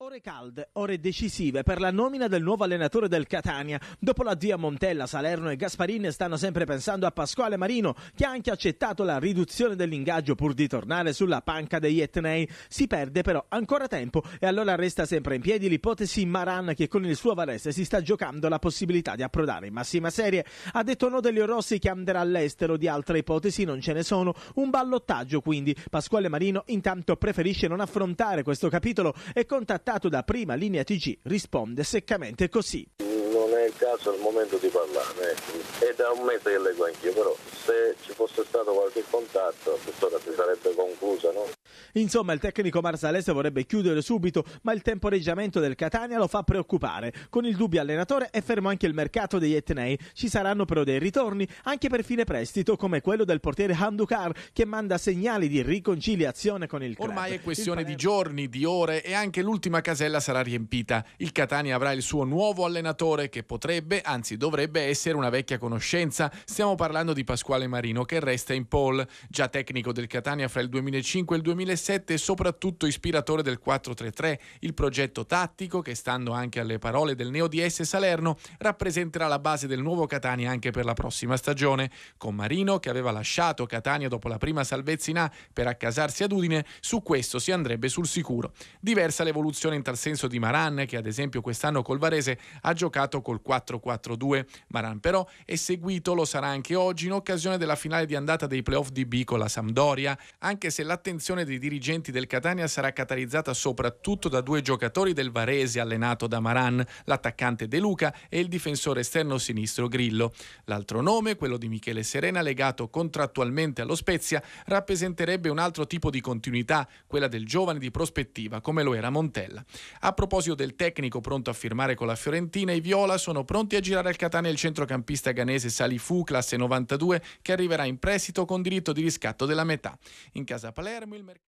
Ore calde, ore decisive per la nomina del nuovo allenatore del Catania. Dopo l'addio a Montella, Salerno e Gasparin stanno sempre pensando a Pasquale Marino, che ha anche accettato la riduzione dell'ingaggio pur di tornare sulla panca degli Etnei. Si perde però ancora tempo e allora resta sempre in piedi l'ipotesi Maran che con il suo Varese si sta giocando la possibilità di approdare in massima serie. Ha detto no Delio Rossi che anderà all'estero, di altre ipotesi non ce ne sono. Un ballottaggio quindi. Pasquale Marino intanto preferisce non affrontare questo capitolo e contattare contattato da prima linea TG risponde seccamente così. Non è il caso al momento di parlare, ecco. è da un mese che leggo anch'io, però se ci fosse stato qualche contatto, tuttora si sarebbe conclusa, no? Insomma, il tecnico Marsalese vorrebbe chiudere subito, ma il temporeggiamento del Catania lo fa preoccupare. Con il dubbio allenatore è fermo anche il mercato degli etnei. Ci saranno però dei ritorni, anche per fine prestito, come quello del portiere Handukar, che manda segnali di riconciliazione con il club. Ormai è questione Palermo... di giorni, di ore e anche l'ultima casella sarà riempita. Il Catania avrà il suo nuovo allenatore che potrebbe, anzi dovrebbe essere una vecchia conoscenza. Stiamo parlando di Pasquale Marino che resta in pole, già tecnico del Catania fra il 2005 e il 2006 2007 e soprattutto ispiratore del 433, il progetto tattico che, stando anche alle parole del neo DS Salerno, rappresenterà la base del nuovo Catania anche per la prossima stagione, con Marino che aveva lasciato Catania dopo la prima salvezza in A per accasarsi ad Udine, su questo si andrebbe sul sicuro. Diversa l'evoluzione in tal senso di Maran che ad esempio quest'anno col Varese ha giocato col 4-4-2. Maran però è seguito, lo sarà anche oggi, in occasione della finale di andata dei playoff di B con la Sampdoria, anche se l'attenzione di i dirigenti del Catania sarà catalizzata soprattutto da due giocatori del Varese allenato da Maran, l'attaccante De Luca e il difensore esterno sinistro Grillo. L'altro nome, quello di Michele Serena, legato contrattualmente allo Spezia, rappresenterebbe un altro tipo di continuità, quella del giovane di prospettiva, come lo era Montella. A proposito del tecnico pronto a firmare con la Fiorentina, i Viola sono pronti a girare al Catania il centrocampista ganese Salifu, classe 92, che arriverà in prestito con diritto di riscatto della metà. In casa Palermo il mercato